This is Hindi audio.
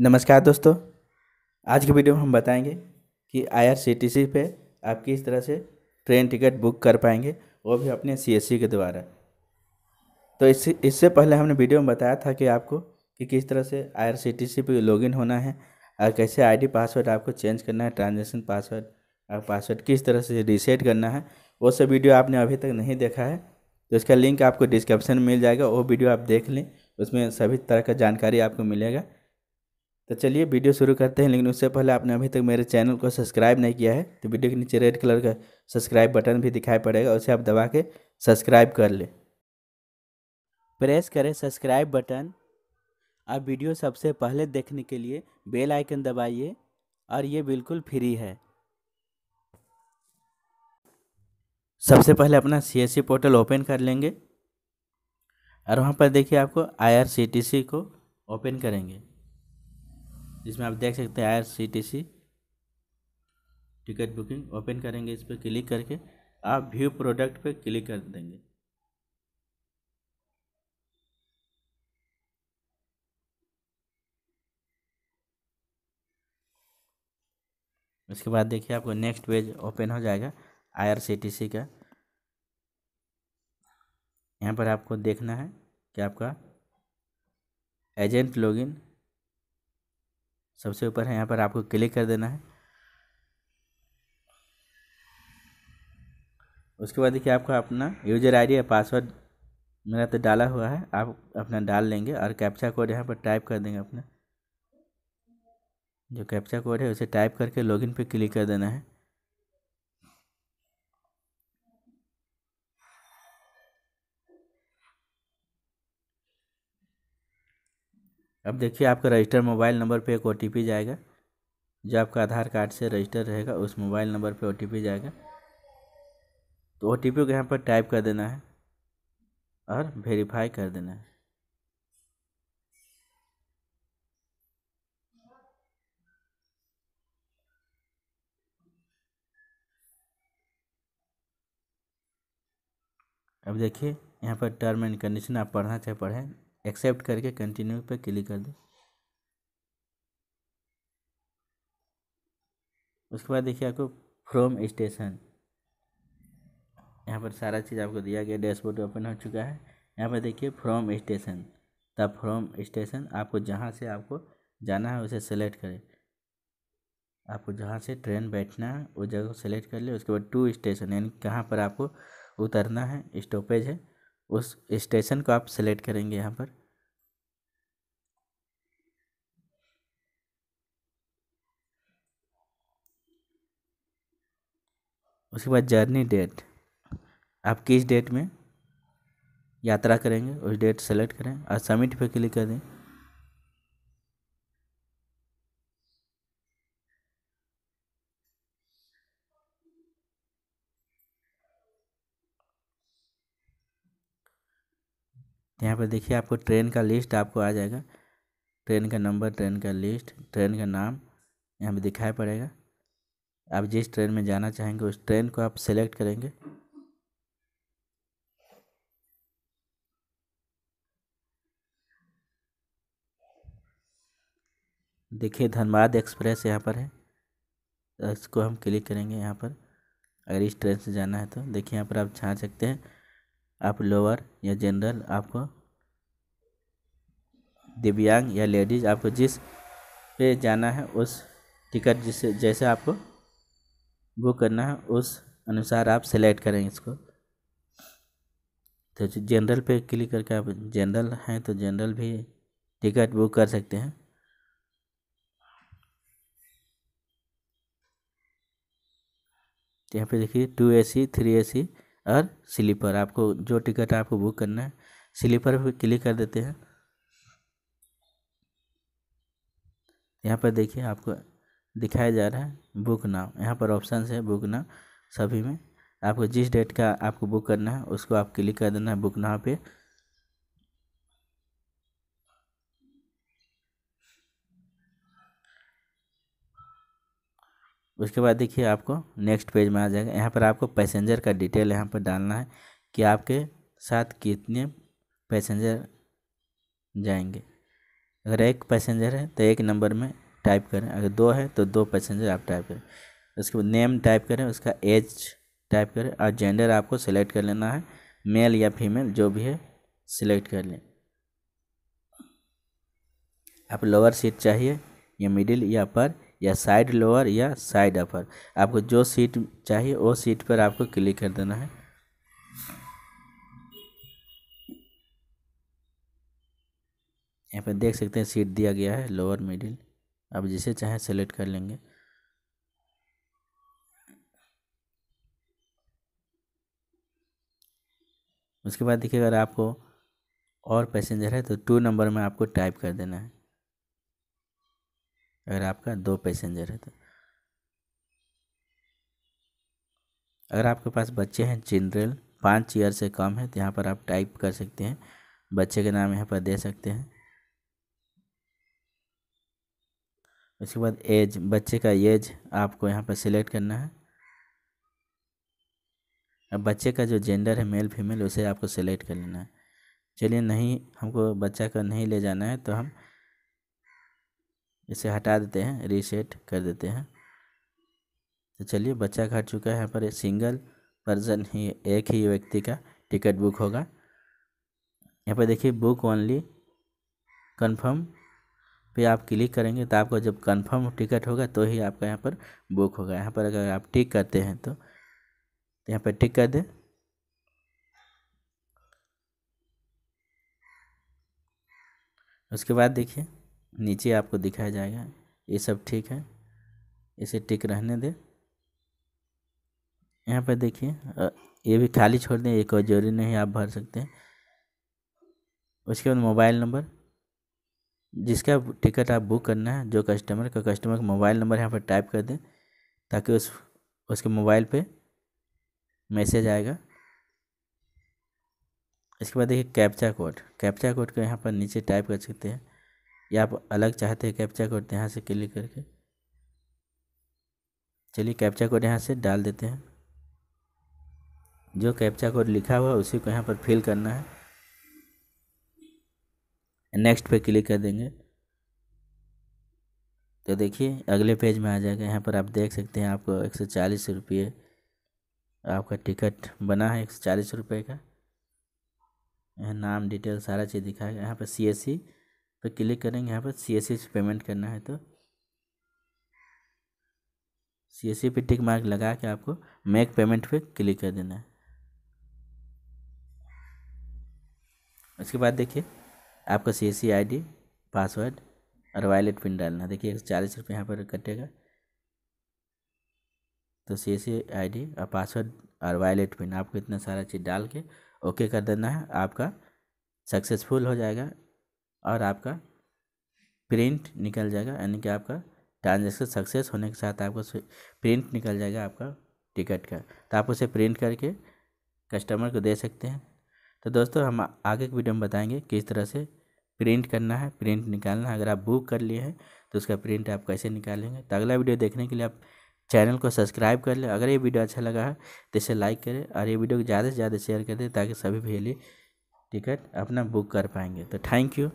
नमस्कार दोस्तों आज की वीडियो में हम बताएंगे कि आईआरसीटीसी पे आप किस तरह से ट्रेन टिकट बुक कर पाएंगे वो भी अपने सीएससी के द्वारा तो इससे इससे पहले हमने वीडियो में बताया था कि आपको कि किस तरह से आईआरसीटीसी पे लॉगिन होना है और कैसे आईडी पासवर्ड आपको चेंज करना है ट्रांजेक्शन पासवर्ड और पासवर्ड किस तरह से रीसेट करना है वो सब वीडियो आपने अभी तक नहीं देखा है तो इसका लिंक आपको डिस्क्रिप्शन में मिल जाएगा वो वीडियो आप देख लें उसमें सभी तरह का जानकारी आपको मिलेगा तो चलिए वीडियो शुरू करते हैं लेकिन उससे पहले आपने अभी तक मेरे चैनल को सब्सक्राइब नहीं किया है तो वीडियो के नीचे रेड कलर का सब्सक्राइब बटन भी दिखाई पड़ेगा उसे आप दबा के सब्सक्राइब कर लें प्रेस करें सब्सक्राइब बटन और वीडियो सबसे पहले देखने के लिए बेल आइकन दबाइए और ये बिल्कुल फ्री है सबसे पहले अपना सी पोर्टल ओपन कर लेंगे और वहाँ पर देखिए आपको सी को ओपन करेंगे जिसमें आप देख सकते हैं R C T C ticket booking open करेंगे इस पर क्लिक करके आप व्यू प्रोडक्ट पे क्लिक कर देंगे उसके बाद देखिए आपको नेक्स्ट पेज ओपन हो जाएगा आईआरसीटीसी का यहाँ पर आपको देखना है कि आपका एजेंट लॉगिन सबसे ऊपर है यहाँ पर आपको क्लिक कर देना है उसके बाद देखिए आपका अपना यूजर आईडी या पासवर्ड मेरा तो डाला हुआ है आप अपना डाल लेंगे और कैप्चा कोड यहाँ पर टाइप कर देंगे अपना जो कैप्चा कोड है उसे टाइप करके लॉगिन पे क्लिक कर देना है अब देखिए आपका रजिस्टर मोबाइल नंबर पे एक ओ जाएगा जो आपका आधार कार्ड से रजिस्टर रहेगा उस मोबाइल नंबर पे ओ जाएगा तो ओ को यहाँ पर टाइप कर देना है और वेरीफाई कर देना है अब देखिए यहाँ पर टर्म एंड कंडीशन आप पढ़ना चाहे पढ़ें एक्सेप्ट करके कंटिन्यू पे क्लिक कर दें उसके बाद देखिए आपको फ्रॉम स्टेशन यहाँ पर सारा चीज़ आपको दिया गया डैशबोर्ड ओपन हो चुका है यहाँ पर देखिए फ्रॉम स्टेशन तब फ्रॉम स्टेशन आपको जहाँ से आपको जाना है उसे सेलेक्ट करें आपको जहाँ से ट्रेन बैठना है उस जगह को सेलेक्ट कर ले उसके बाद टू स्टेशन यानी कहाँ पर आपको उतरना है स्टॉपेज है उस स्टेशन को आप सेलेक्ट करेंगे यहाँ पर उसके बाद जर्नी डेट आप किस डेट में यात्रा करेंगे उस डेट सेलेक्ट करें और सबमिट पर क्लिक कर दें तो यहाँ पर देखिए आपको ट्रेन का लिस्ट आपको आ जाएगा ट्रेन का नंबर ट्रेन का लिस्ट ट्रेन का नाम यहाँ पर दिखाई पड़ेगा आप जिस ट्रेन में जाना चाहेंगे उस ट्रेन को आप सेलेक्ट करेंगे देखिए धनबाद एक्सप्रेस यहाँ पर है इसको हम क्लिक करेंगे यहाँ पर अगर इस ट्रेन से जाना है तो देखिए यहाँ पर आप छाँच सकते हैं आप लोअर या जनरल आपको दिव्यांग या लेडीज आपको जिस पे जाना है उस टिकट जिसे जैसे आपको बुक करना है उस अनुसार आप सेलेक्ट करेंगे इसको तो जनरल पे क्लिक करके आप जनरल हैं तो जनरल भी टिकट बुक कर सकते हैं यहाँ पे देखिए टू ए सी थ्री ए सी और स्लीपर आपको जो टिकट आपको बुक करना है स्लीपर पर क्लिक कर देते हैं यहाँ पर देखिए आपको दिखाया जा रहा है बुक नाउ यहाँ पर ऑप्शन है बुक नाउ सभी में आपको जिस डेट का आपको बुक करना है उसको आप क्लिक कर देना है बुक नाव पे उसके बाद देखिए आपको नेक्स्ट पेज में आ जाएगा यहाँ पर आपको पैसेंजर का डिटेल यहाँ पर डालना है कि आपके साथ कितने पैसेंजर जाएंगे अगर एक पैसेंजर है तो एक नंबर में टाइप करें अगर दो है तो दो पैसेंजर आप टाइप करें उसके बाद नेम टाइप करें उसका एज टाइप करें और जेंडर आपको सेलेक्ट कर लेना है मेल या फीमेल जो भी है सिलेक्ट कर लें आप लोअर सीट चाहिए या मिडिल या अपर या साइड लोअर या साइड अपर आपको जो सीट चाहिए वो सीट पर आपको क्लिक कर देना है यहाँ पर देख सकते हैं सीट दिया गया है लोअर मिडिल आप जिसे चाहें सेलेक्ट कर लेंगे उसके बाद देखिए अगर आपको और पैसेंजर है तो टू नंबर में आपको टाइप कर देना है अगर आपका दो पैसेंजर है तो अगर आपके पास बच्चे हैं जनरल पाँच ईयर से कम है तो यहाँ पर आप टाइप कर सकते हैं बच्चे के नाम यहाँ पर दे सकते हैं उसके बाद एज बच्चे का एज आपको यहाँ पर सिलेक्ट करना है अब बच्चे का जो जेंडर है मेल फीमेल उसे आपको सिलेक्ट कर लेना है चलिए नहीं हमको बच्चा का नहीं ले जाना है तो हम इसे हटा देते हैं रीसेट कर देते हैं तो चलिए बच्चा घट चुका है यहाँ पर सिंगल पर्सन ही एक ही व्यक्ति का टिकट बुक होगा यहाँ पर देखिए बुक ओनली कंफर्म पे आप क्लिक करेंगे तो आपको जब कंफर्म टिकट होगा तो ही आपका यहाँ पर बुक होगा यहाँ पर अगर आप टिक करते हैं तो, तो यहाँ पर टिक कर दें उसके बाद देखिए नीचे आपको दिखाया जाएगा ये सब ठीक है इसे टिक रहने दें यहाँ पर देखिए ये भी खाली छोड़ दें ये और जरूरी नहीं आप भर सकते हैं उसके बाद मोबाइल नंबर जिसका टिकट आप बुक करना है जो कस्टमर का कस्टमर का मोबाइल नंबर यहाँ पर टाइप कर दें ताकि उस उसके मोबाइल पे मैसेज आएगा इसके बाद देखिए कैप्चा कोड कैप्चा कोड को यहाँ पर नीचे टाइप कर सकते हैं या आप अलग चाहते हैं कैप्चा कोड यहाँ से क्लिक करके चलिए कैप्चा कोड यहाँ से डाल देते हैं जो कैप्चा कोड लिखा हुआ है उसी को यहाँ पर फिल करना है नेक्स्ट पे क्लिक कर देंगे तो देखिए अगले पेज में आ जाएगा यहाँ पर आप देख सकते हैं आपको एक सौ चालीस रुपये आपका टिकट बना है एक सौ चालीस रुपये का यहाँ नाम डिटेल सारा चीज़ दिखाएगा यहाँ पर सी एस सी पर क्लिक करेंगे यहाँ पर सी एस पेमेंट करना है तो सी एस सी पे टिक मार्क लगा के आपको मेक पेमेंट पे क्लिक कर देना है उसके बाद देखिए आपका C S C I D password और वॉलेट पिन डालना देखिए एक सौ चालीस रुपये यहाँ पर कटेगा तो C S C I D और पासवर्ड और वॉलेट पिन आपको इतना सारा चीज़ डाल के ओके कर देना है आपका सक्सेसफुल हो जाएगा और आपका प्रिंट निकल जाएगा यानी कि आपका ट्रांजेक्शन सक्सेस होने के साथ आपको प्रिंट निकल जाएगा आपका टिकट का तो आप उसे प्रिंट करके कस्टमर को दे सकते हैं तो दोस्तों हम आगे के वीडियो में बताएंगे किस तरह से प्रिंट करना है प्रिंट निकालना है अगर आप बुक कर लिए हैं तो उसका प्रिंट आप कैसे निकालेंगे तो अगला वीडियो देखने के लिए आप चैनल को सब्सक्राइब कर लें अगर ये वीडियो अच्छा लगा है तो इसे लाइक करें और ये वीडियो को ज़्यादा से ज़्यादा शेयर कर दें ताकि सभी भैया टिकट अपना बुक कर पाएंगे तो थैंक यू